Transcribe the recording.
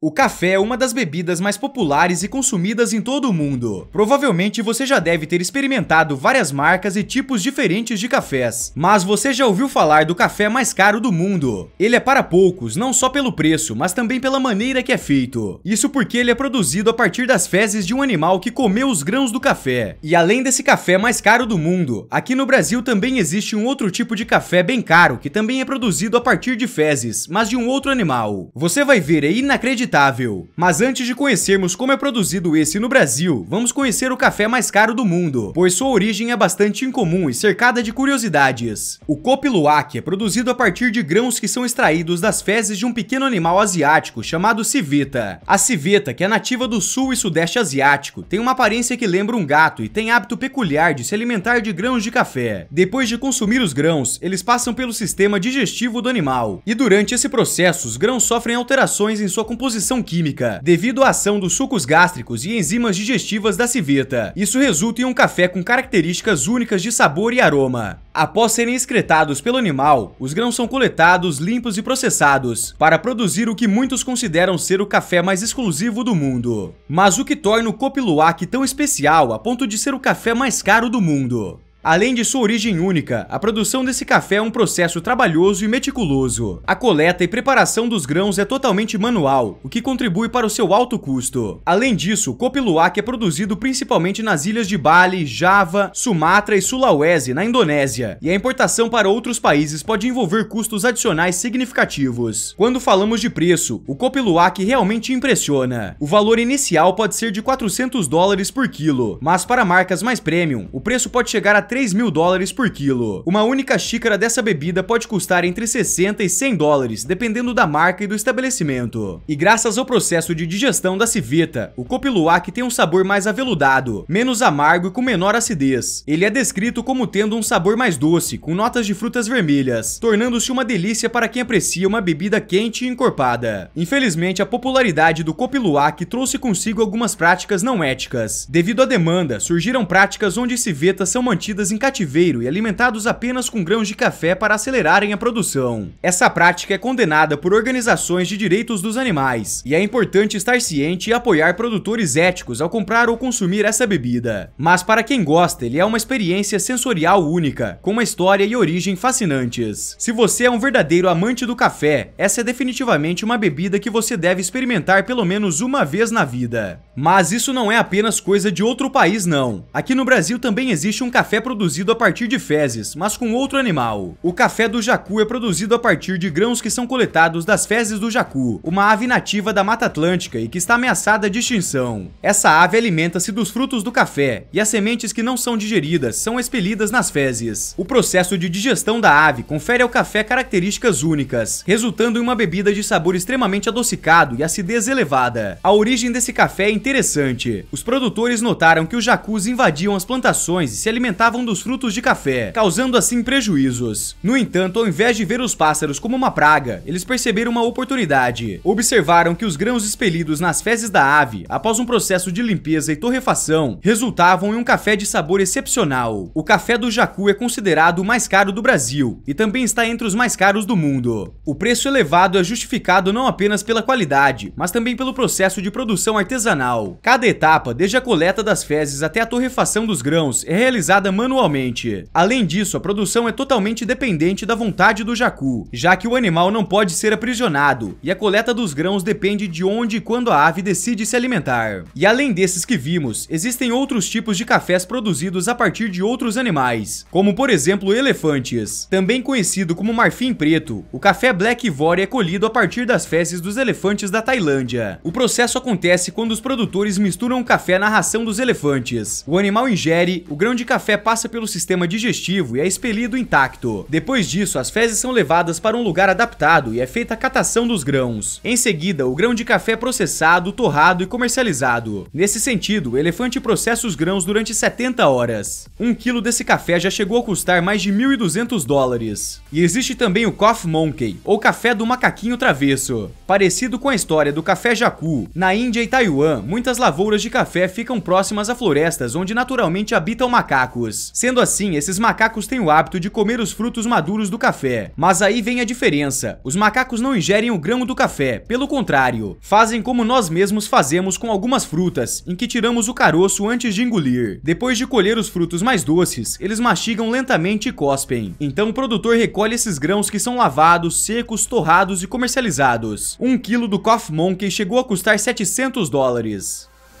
O café é uma das bebidas mais populares e consumidas em todo o mundo. Provavelmente você já deve ter experimentado várias marcas e tipos diferentes de cafés, mas você já ouviu falar do café mais caro do mundo. Ele é para poucos, não só pelo preço, mas também pela maneira que é feito. Isso porque ele é produzido a partir das fezes de um animal que comeu os grãos do café. E além desse café mais caro do mundo, aqui no Brasil também existe um outro tipo de café bem caro que também é produzido a partir de fezes, mas de um outro animal. Você vai ver, é inacreditável inacreditável. Mas antes de conhecermos como é produzido esse no Brasil, vamos conhecer o café mais caro do mundo, pois sua origem é bastante incomum e cercada de curiosidades. O Copiluac é produzido a partir de grãos que são extraídos das fezes de um pequeno animal asiático chamado civeta. A civeta, que é nativa do sul e sudeste asiático, tem uma aparência que lembra um gato e tem hábito peculiar de se alimentar de grãos de café. Depois de consumir os grãos, eles passam pelo sistema digestivo do animal, e durante esse processo os grãos sofrem alterações em sua composição decomposição química, devido à ação dos sucos gástricos e enzimas digestivas da civeta. Isso resulta em um café com características únicas de sabor e aroma. Após serem excretados pelo animal, os grãos são coletados, limpos e processados, para produzir o que muitos consideram ser o café mais exclusivo do mundo. Mas o que torna o Copiluac tão especial a ponto de ser o café mais caro do mundo? Além de sua origem única, a produção desse café é um processo trabalhoso e meticuloso. A coleta e preparação dos grãos é totalmente manual, o que contribui para o seu alto custo. Além disso, Copiluac é produzido principalmente nas ilhas de Bali, Java, Sumatra e Sulawesi, na Indonésia, e a importação para outros países pode envolver custos adicionais significativos. Quando falamos de preço, o Copiluac realmente impressiona. O valor inicial pode ser de 400 dólares por quilo, mas para marcas mais premium, o preço pode chegar a 3 3 mil dólares por quilo. Uma única xícara dessa bebida pode custar entre 60 e 100 dólares, dependendo da marca e do estabelecimento. E graças ao processo de digestão da civeta, o copiluac tem um sabor mais aveludado, menos amargo e com menor acidez. Ele é descrito como tendo um sabor mais doce, com notas de frutas vermelhas, tornando-se uma delícia para quem aprecia uma bebida quente e encorpada. Infelizmente, a popularidade do copiluac trouxe consigo algumas práticas não éticas. Devido à demanda, surgiram práticas onde civetas são mantidas mantidas em cativeiro e alimentados apenas com grãos de café para acelerarem a produção. Essa prática é condenada por organizações de direitos dos animais, e é importante estar ciente e apoiar produtores éticos ao comprar ou consumir essa bebida. Mas para quem gosta, ele é uma experiência sensorial única, com uma história e origem fascinantes. Se você é um verdadeiro amante do café, essa é definitivamente uma bebida que você deve experimentar pelo menos uma vez na vida. Mas isso não é apenas coisa de outro país não. Aqui no Brasil também existe um café produzido a partir de fezes, mas com outro animal. O café do jacu é produzido a partir de grãos que são coletados das fezes do jacu, uma ave nativa da Mata Atlântica e que está ameaçada de extinção. Essa ave alimenta-se dos frutos do café, e as sementes que não são digeridas são expelidas nas fezes. O processo de digestão da ave confere ao café características únicas, resultando em uma bebida de sabor extremamente adocicado e acidez elevada. A origem desse café é interessante. Os produtores notaram que os jacus invadiam as plantações e se alimentavam pegavam dos frutos de café, causando assim prejuízos. No entanto, ao invés de ver os pássaros como uma praga, eles perceberam uma oportunidade. Observaram que os grãos expelidos nas fezes da ave, após um processo de limpeza e torrefação, resultavam em um café de sabor excepcional. O café do jacu é considerado o mais caro do Brasil e também está entre os mais caros do mundo. O preço elevado é justificado não apenas pela qualidade, mas também pelo processo de produção artesanal. Cada etapa, desde a coleta das fezes até a torrefação dos grãos, é realizada manualmente anualmente. Além disso, a produção é totalmente dependente da vontade do jacu, já que o animal não pode ser aprisionado, e a coleta dos grãos depende de onde e quando a ave decide se alimentar. E além desses que vimos, existem outros tipos de cafés produzidos a partir de outros animais, como por exemplo elefantes. Também conhecido como marfim preto, o café Black Vore é colhido a partir das fezes dos elefantes da Tailândia. O processo acontece quando os produtores misturam o café na ração dos elefantes. O animal ingere, o grão de café passa passa pelo sistema digestivo e é expelido intacto. Depois disso, as fezes são levadas para um lugar adaptado e é feita a catação dos grãos. Em seguida, o grão de café é processado, torrado e comercializado. Nesse sentido, o elefante processa os grãos durante 70 horas. Um quilo desse café já chegou a custar mais de 1.200 dólares. E existe também o Coffee Monkey, ou café do macaquinho travesso. Parecido com a história do café jacu, na Índia e Taiwan, muitas lavouras de café ficam próximas a florestas onde naturalmente habitam macacos. Sendo assim, esses macacos têm o hábito de comer os frutos maduros do café. Mas aí vem a diferença. Os macacos não ingerem o grão do café, pelo contrário, fazem como nós mesmos fazemos com algumas frutas, em que tiramos o caroço antes de engolir. Depois de colher os frutos mais doces, eles mastigam lentamente e cospem. Então o produtor recolhe esses grãos que são lavados, secos, torrados e comercializados. Um quilo do Cough Monkey chegou a custar 700 dólares.